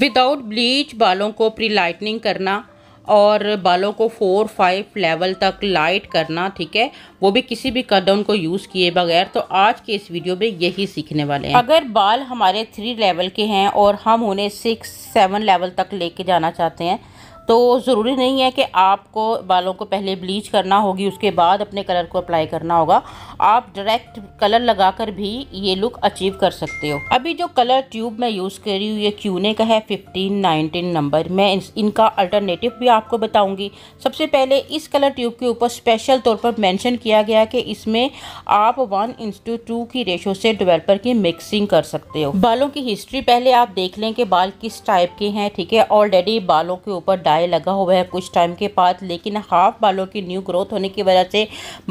without bleach बालों को pre lightning करना और बालों को फोर फाइव लेवल तक लाइट करना ठीक है वो भी किसी भी कटडाउन को यूज़ किए बगैर तो आज के इस वीडियो में यही सीखने वाले हैं अगर बाल हमारे थ्री लेवल के हैं और हम उन्हें सिक्स सेवन लेवल तक लेके जाना चाहते हैं तो ज़रूरी नहीं है कि आपको बालों को पहले ब्लीच करना होगी उसके बाद अपने कलर को अप्लाई करना होगा आप डायरेक्ट कलर लगा कर भी ये लुक अचीव कर सकते हो अभी जो कलर ट्यूब मैं यूज़ कर रही हूँ ये क्यूने का है फिफ्टीन नाइनटीन नंबर मैं इनका अल्टरनेटिव भी आपको बताऊँगी सबसे पहले इस कलर ट्यूब के ऊपर स्पेशल तौर पर मैंशन किया गया कि इसमें आप वन इंस टू की रेशो से डिवेल्पर की मिक्सिंग कर सकते हो बालों की हिस्ट्री पहले आप देख लें कि बाल किस टाइप के हैं ठीक है ऑलरेडी बालों के ऊपर डाई लगा हुआ है कुछ टाइम के बाद लेकिन हाफ बालों की न्यू ग्रोथ होने की वजह से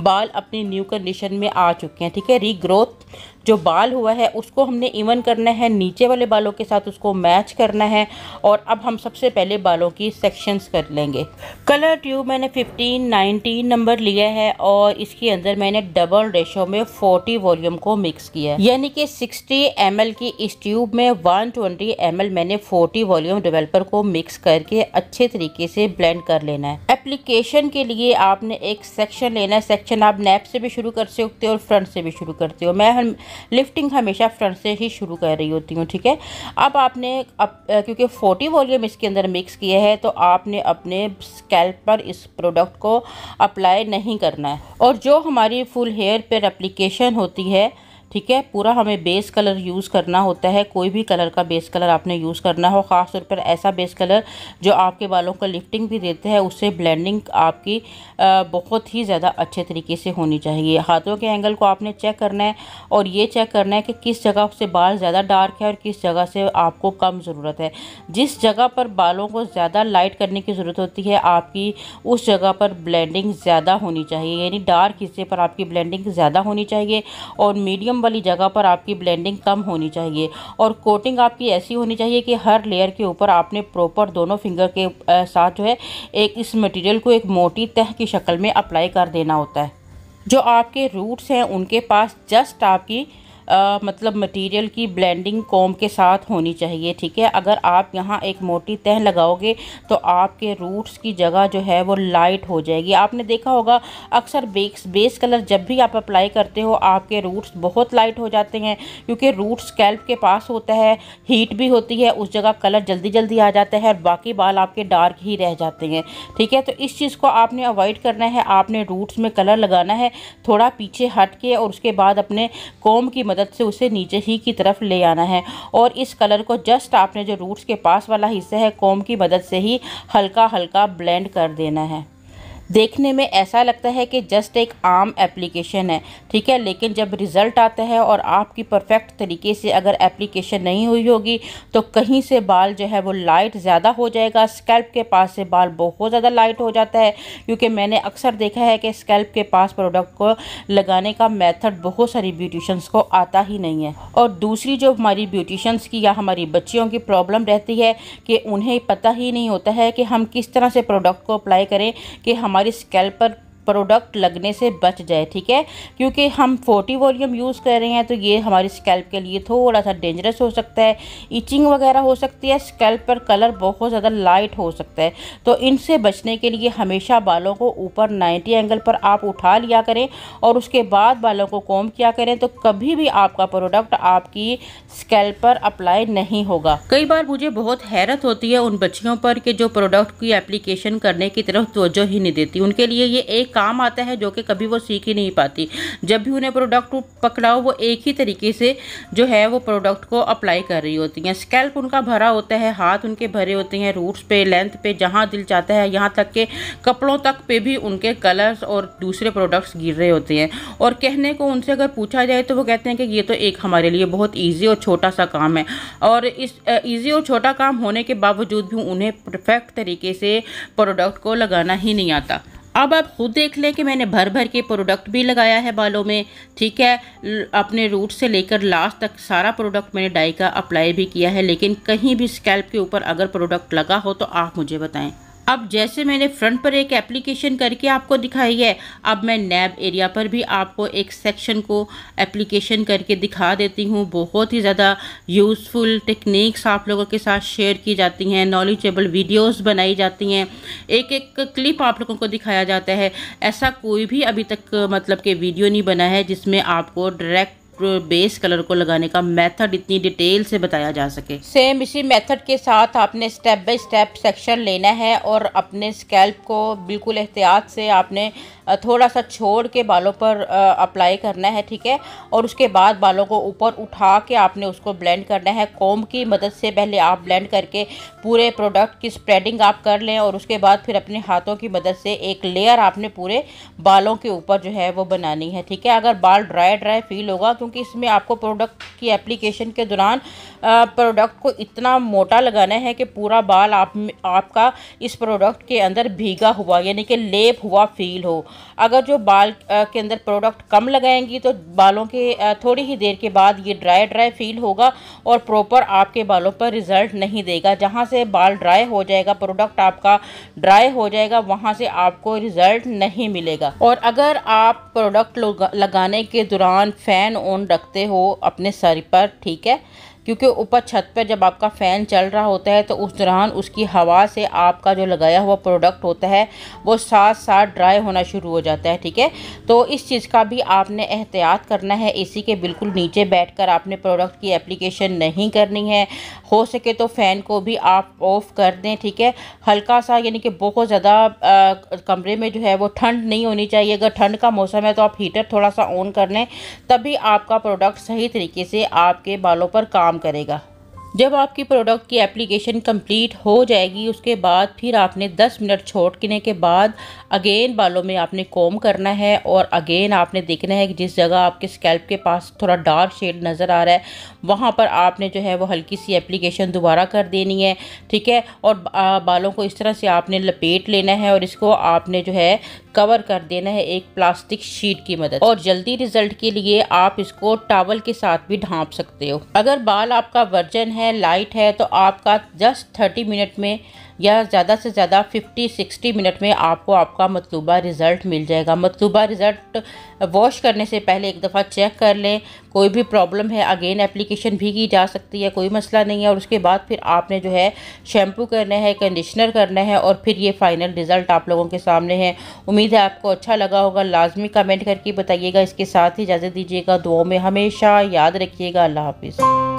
बाल अपनी न्यू कंडीशन में आ चुके हैं ठीक है रीग्रोथ जो बाल हुआ है उसको हमने इवन करना है नीचे वाले बालों के साथ उसको मैच करना है और अब हम सबसे पहले बालों की सेक्शंस कर लेंगे कलर ट्यूब मैंने 15 19 नंबर लिया है और इसके अंदर मैंने डबल रेशो में 40 वॉल्यूम को मिक्स किया है यानी कि 60 एम की इस ट्यूब में 120 ट्वेंटी मैंने 40 वॉल्यूम डिवेल्पर को मिक्स करके अच्छे तरीके से ब्लेंड कर लेना है एप्लीकेशन के लिए आपने एक सेक्शन लेना है सेक्शन आप नैप से भी शुरू कर सकते हो और फ्रंट से भी शुरू करते हो मैं लिफ्टिंग हमेशा फ्रंट से ही शुरू कर रही होती हूँ ठीक है अब आपने अब क्योंकि फोर्टी वॉल्यूम इसके अंदर मिक्स किया है तो आपने अपने स्कैल्प पर इस प्रोडक्ट को अप्लाई नहीं करना है और जो हमारी फुल हेयर पर अप्लीकेशन होती है ठीक है पूरा हमें बेस कलर यूज़ करना होता है कोई भी कलर का बेस कलर आपने यूज़ करना हो ख़ास तौर पर ऐसा बेस कलर जो आपके बालों को लिफ्टिंग भी देते हैं उससे ब्लेंडिंग आपकी बहुत ही ज़्यादा अच्छे तरीके से होनी चाहिए हाथों के एंगल को आपने चेक करना है और ये चेक करना है कि किस जगह से बाल ज़्यादा डार्क है और किस जगह से आपको कम ज़रूरत है जिस जगह पर बालों को ज़्यादा लाइट करने की ज़रूरत होती है आपकी उस जगह पर ब्लेंडिंग ज़्यादा होनी चाहिए यानी डार्क हिस्से पर आपकी ब्लेंडिंग ज़्यादा होनी चाहिए और मीडियम बॉटम वाली जगह पर आपकी ब्लेंडिंग कम होनी चाहिए और कोटिंग आपकी ऐसी होनी चाहिए कि हर लेयर के ऊपर आपने प्रॉपर दोनों फिंगर के साथ जो है एक इस मटेरियल को एक मोटी तह की शक्ल में अप्लाई कर देना होता है जो आपके रूट्स हैं उनके पास जस्ट आपकी आ, मतलब मटेरियल की ब्लेंडिंग कॉम के साथ होनी चाहिए ठीक है अगर आप यहाँ एक मोटी तह लगाओगे तो आपके रूट्स की जगह जो है वो लाइट हो जाएगी आपने देखा होगा अक्सर बेस बेस कलर जब भी आप अप्लाई करते हो आपके रूट्स बहुत लाइट हो जाते हैं क्योंकि रूट्स स्कैल्प के पास होता है हीट भी होती है उस जगह कलर जल्दी जल्दी आ जाता है और बाकी बाल आपके डार्क ही रह जाते हैं ठीक है तो इस चीज़ को आपने अवॉइड करना है आपने रूट्स में कलर लगाना है थोड़ा पीछे हट के और उसके बाद अपने कॉम की मदद मदद से उसे नीचे ही की तरफ ले आना है और इस कलर को जस्ट आपने जो रूट्स के पास वाला हिस्सा है कॉम की मदद से ही हल्का हल्का ब्लेंड कर देना है देखने में ऐसा लगता है कि जस्ट एक आम एप्लीकेशन है ठीक है लेकिन जब रिज़ल्ट आता है और आपकी परफेक्ट तरीके से अगर एप्लीकेशन नहीं हुई होगी तो कहीं से बाल जो है वो लाइट ज़्यादा हो जाएगा स्कैल्प के पास से बाल बहुत ज़्यादा लाइट हो जाता है क्योंकि मैंने अक्सर देखा है कि स्कैल्प के पास प्रोडक्ट को लगाने का मेथड बहुत सारी ब्यूटिशंस को आता ही नहीं है और दूसरी जो हमारी ब्यूटिशंस की या हमारी बच्चियों की प्रॉब्लम रहती है कि उन्हें पता ही नहीं होता है कि हम किस तरह से प्रोडक्ट को अप्लाई करें कि हम हमारी स्कैल्प पर प्रोडक्ट लगने से बच जाए ठीक है क्योंकि हम फोर्टी वॉल्यूम यूज़ कर रहे हैं तो ये हमारी स्कैल्प के लिए थोड़ा सा डेंजरस हो सकता है इचिंग वगैरह हो सकती है स्कैल्प पर कलर बहुत ज़्यादा लाइट हो सकता है तो इनसे बचने के लिए हमेशा बालों को ऊपर नाइन्टी एंगल पर आप उठा लिया करें और उसके बाद बालों को कॉम किया करें तो कभी भी आपका प्रोडक्ट आपकी स्कैल्प पर अप्लाई नहीं होगा कई बार मुझे बहुत हैरत होती है उन बच्चियों पर कि जो प्रोडक्ट की एप्लीकेशन करने की तरफ तोजो ही नहीं देती उनके लिए ये एक काम आता है जो कि कभी वो सीख ही नहीं पाती जब भी उन्हें प्रोडक्ट पकड़ाओ वो एक ही तरीके से जो है वो प्रोडक्ट को अप्लाई कर रही होती हैं स्कैल्प उनका भरा होता है हाथ उनके भरे होते हैं रूट्स पे लेंथ पे जहाँ दिल चाहता है यहाँ तक के कपड़ों तक पे भी उनके कलर्स और दूसरे प्रोडक्ट्स गिर रहे होते हैं और कहने को उनसे अगर पूछा जाए तो वो कहते हैं कि ये तो एक हमारे लिए बहुत ईजी और छोटा सा काम है और इस ईजी और छोटा काम होने के बावजूद भी उन्हें परफेक्ट तरीके से प्रोडक्ट को लगाना ही नहीं आता अब आप खुद देख लें कि मैंने भर भर के प्रोडक्ट भी लगाया है बालों में ठीक है अपने रूट से लेकर लास्ट तक सारा प्रोडक्ट मैंने डाई का अप्लाई भी किया है लेकिन कहीं भी स्कैल्प के ऊपर अगर प्रोडक्ट लगा हो तो आप मुझे बताएं अब जैसे मैंने फ्रंट पर एक एप्लीकेशन करके आपको दिखाई है अब मैं नैब एरिया पर भी आपको एक सेक्शन को एप्लीकेशन करके दिखा देती हूँ बहुत ही ज़्यादा यूज़फुल टेक्निक्स आप लोगों के साथ शेयर की जाती हैं नॉलेजेबल वीडियोस बनाई जाती हैं एक एक क्लिप आप लोगों को दिखाया जाता है ऐसा कोई भी अभी तक मतलब के वीडियो नहीं बना है जिसमें आपको डायरेक्ट बेस कलर को लगाने का मेथड इतनी डिटेल से बताया जा सके सेम इसी मेथड के साथ आपने स्टेप बाय स्टेप सेक्शन लेना है और अपने स्कैल्प को बिल्कुल एहतियात से आपने थोड़ा सा छोड़ के बालों पर अप्लाई करना है ठीक है और उसके बाद बालों को ऊपर उठा के आपने उसको ब्लेंड करना है कॉम की मदद से पहले आप ब्लेंड करके पूरे प्रोडक्ट की स्प्रेडिंग आप कर लें और उसके बाद फिर अपने हाथों की मदद से एक लेयर आपने पूरे बालों के ऊपर जो है वो बनानी है ठीक है अगर बाल ड्राई ड्राई फील होगा तो क्योंकि इसमें आपको प्रोडक्ट की एप्लीकेशन के दौरान प्रोडक्ट को इतना मोटा लगाना है कि पूरा बाल आप आपका इस प्रोडक्ट के अंदर भीगा हुआ यानी कि लेप हुआ फील हो अगर जो बाल के अंदर प्रोडक्ट कम लगाएंगी तो बालों के थोड़ी ही देर के बाद ये ड्राई ड्राई फील होगा और प्रॉपर आपके बालों पर रिज़ल्ट नहीं देगा जहाँ से बाल ड्राई हो जाएगा प्रोडक्ट आपका ड्राई हो जाएगा वहाँ से आपको रिज़ल्ट नहीं मिलेगा और अगर आप प्रोडक्ट लगाने के दौरान फ़ैन फ़ोन रखते हो अपने सर पर ठीक है क्योंकि ऊपर छत पर जब आपका फ़ैन चल रहा होता है तो उस दौरान उसकी हवा से आपका जो लगाया हुआ प्रोडक्ट होता है वो साथ साथ ड्राई होना शुरू हो जाता है ठीक है तो इस चीज़ का भी आपने एहतियात करना है इसी के बिल्कुल नीचे बैठकर आपने प्रोडक्ट की एप्लीकेशन नहीं करनी है हो सके तो फ़ैन को भी आप ऑफ़ कर दें ठीक है हल्का सा यानी कि बहुत ज़्यादा कमरे में जो है वो ठंड नहीं होनी चाहिए अगर ठंड का मौसम है तो आप हीटर थोड़ा सा ऑन कर लें तभी आपका प्रोडक्ट सही तरीके से आपके बालों पर काम करेगा जब आपकी प्रोडक्ट की एप्लीकेशन कंप्लीट हो जाएगी उसके बाद फिर आपने 10 मिनट छोड़ने के बाद अगेन बालों में आपने कॉम करना है और अगेन आपने देखना है कि जिस जगह आपके स्कैल्प के पास थोड़ा डार्क शेड नज़र आ रहा है वहाँ पर आपने जो है वो हल्की सी एप्लीकेशन दोबारा कर देनी है ठीक है और बालों को इस तरह से आपने लपेट लेना है और इसको आपने जो है कवर कर देना है एक प्लास्टिक शीट की मदद और जल्दी रिजल्ट के लिए आप इसको टावल के साथ भी ढांप सकते हो अगर बाल आपका वर्जन है लाइट है तो आपका जस्ट थर्टी मिनट में या ज़्यादा से ज़्यादा 50-60 मिनट में आपको आपका मतलूबा रिज़ल्ट मिल जाएगा मतलूबा रिज़ल्ट वॉश करने से पहले एक दफ़ा चेक कर लें कोई भी प्रॉब्लम है अगेन एप्लीकेशन भी की जा सकती है कोई मसला नहीं है और उसके बाद फिर आपने जो है शैम्पू करना है कंडीशनर करना है और फिर ये फ़ाइनल रिज़ल्ट आप लोगों के सामने है उम्मीद है आपको अच्छा लगा होगा लाजमी कमेंट करके बताइएगा इसके साथ ही इजाज़त दीजिएगा दुआओं में हमेशा याद रखिएगा अल्लाह हाफिज़